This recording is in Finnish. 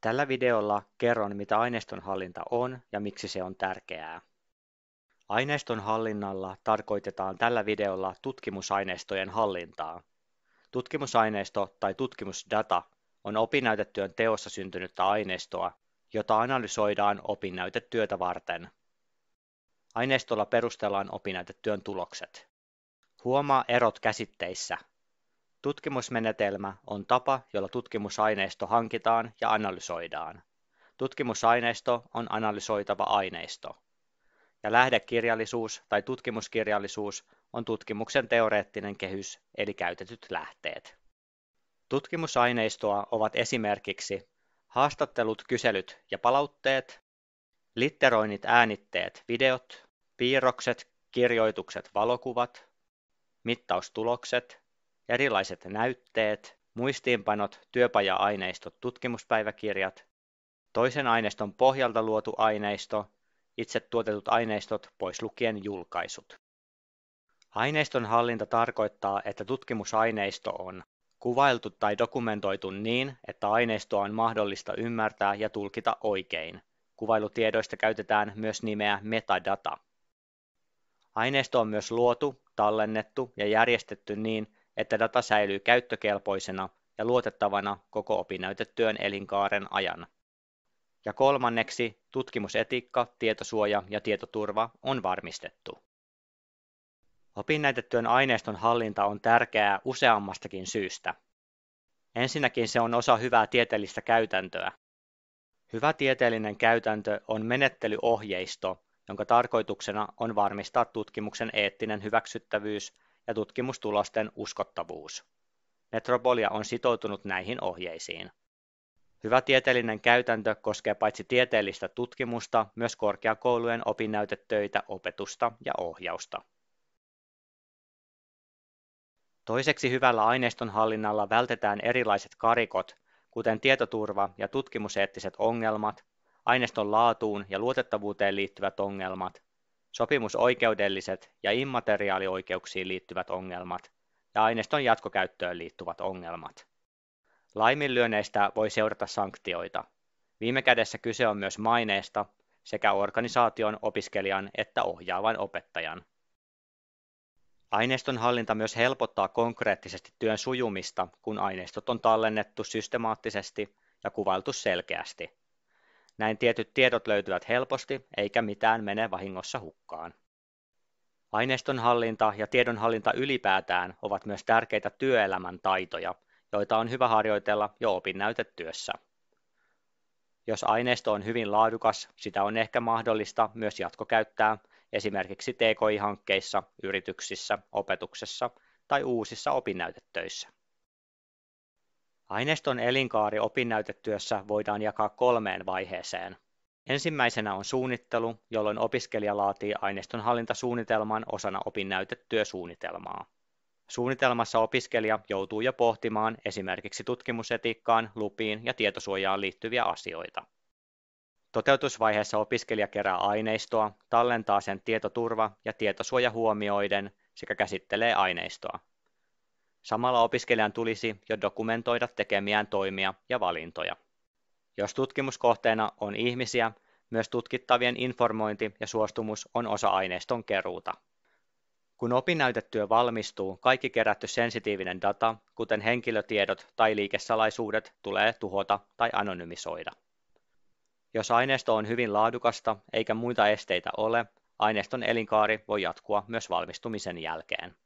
Tällä videolla kerron, mitä aineistonhallinta on ja miksi se on tärkeää. Aineistonhallinnalla tarkoitetaan tällä videolla tutkimusaineistojen hallintaa. Tutkimusaineisto tai tutkimusdata on opinnäytetyön teossa syntynyttä aineistoa, jota analysoidaan opinnäytetyötä varten. Aineistolla perustellaan opinnäytetyön tulokset. Huomaa erot käsitteissä – Tutkimusmenetelmä on tapa, jolla tutkimusaineisto hankitaan ja analysoidaan. Tutkimusaineisto on analysoitava aineisto. Ja lähdekirjallisuus tai tutkimuskirjallisuus on tutkimuksen teoreettinen kehys eli käytetyt lähteet. Tutkimusaineistoa ovat esimerkiksi haastattelut, kyselyt ja palautteet, litteroinnit, äänitteet, videot, piirrokset, kirjoitukset, valokuvat, mittaustulokset, erilaiset näytteet, muistiinpanot, työpaja-aineistot, tutkimuspäiväkirjat, toisen aineiston pohjalta luotu aineisto, itse tuotetut aineistot pois lukien julkaisut. Aineiston hallinta tarkoittaa, että tutkimusaineisto on kuvailtu tai dokumentoitu niin, että aineistoa on mahdollista ymmärtää ja tulkita oikein. Kuvailutiedoista käytetään myös nimeä metadata. Aineisto on myös luotu, tallennettu ja järjestetty niin, että data säilyy käyttökelpoisena ja luotettavana koko opinnäytetyön elinkaaren ajan. Ja kolmanneksi, tutkimusetiikka, tietosuoja ja tietoturva on varmistettu. Opinnäytetyön aineiston hallinta on tärkeää useammastakin syystä. Ensinnäkin se on osa hyvää tieteellistä käytäntöä. Hyvä tieteellinen käytäntö on menettelyohjeisto, jonka tarkoituksena on varmistaa tutkimuksen eettinen hyväksyttävyys ja tutkimustulosten uskottavuus. Metropolia on sitoutunut näihin ohjeisiin. Hyvä tieteellinen käytäntö koskee paitsi tieteellistä tutkimusta, myös korkeakoulujen opinnäytetöitä, opetusta ja ohjausta. Toiseksi hyvällä aineistonhallinnalla vältetään erilaiset karikot, kuten tietoturva ja tutkimuseettiset ongelmat, aineiston laatuun ja luotettavuuteen liittyvät ongelmat sopimusoikeudelliset ja immateriaalioikeuksiin liittyvät ongelmat ja aineiston jatkokäyttöön liittyvät ongelmat. Laiminlyönneistä voi seurata sanktioita. Viime kädessä kyse on myös maineesta sekä organisaation, opiskelijan että ohjaavan opettajan. Aineiston hallinta myös helpottaa konkreettisesti työn sujumista, kun aineistot on tallennettu systemaattisesti ja kuvailtu selkeästi. Näin tietyt tiedot löytyvät helposti, eikä mitään mene vahingossa hukkaan. Aineistonhallinta ja tiedonhallinta ylipäätään ovat myös tärkeitä työelämän taitoja, joita on hyvä harjoitella jo opinnäytetyössä. Jos aineisto on hyvin laadukas, sitä on ehkä mahdollista myös jatkokäyttää esimerkiksi TKI-hankkeissa, yrityksissä, opetuksessa tai uusissa opinnäytetöissä. Aineiston elinkaari opinnäytetyössä voidaan jakaa kolmeen vaiheeseen. Ensimmäisenä on suunnittelu, jolloin opiskelija laatii aineiston hallintasuunnitelman osana opinnäytetyösuunnitelmaa. Suunnitelmassa opiskelija joutuu jo pohtimaan esimerkiksi tutkimusetiikkaan, lupiin ja tietosuojaan liittyviä asioita. Toteutusvaiheessa opiskelija kerää aineistoa, tallentaa sen tietoturva- ja tietosuojahuomioiden sekä käsittelee aineistoa. Samalla opiskelijan tulisi jo dokumentoida tekemiään toimia ja valintoja. Jos tutkimuskohteena on ihmisiä, myös tutkittavien informointi ja suostumus on osa aineiston keruuta. Kun opinnäytetyö valmistuu, kaikki kerätty sensitiivinen data, kuten henkilötiedot tai liikesalaisuudet, tulee tuhota tai anonymisoida. Jos aineisto on hyvin laadukasta eikä muita esteitä ole, aineiston elinkaari voi jatkua myös valmistumisen jälkeen.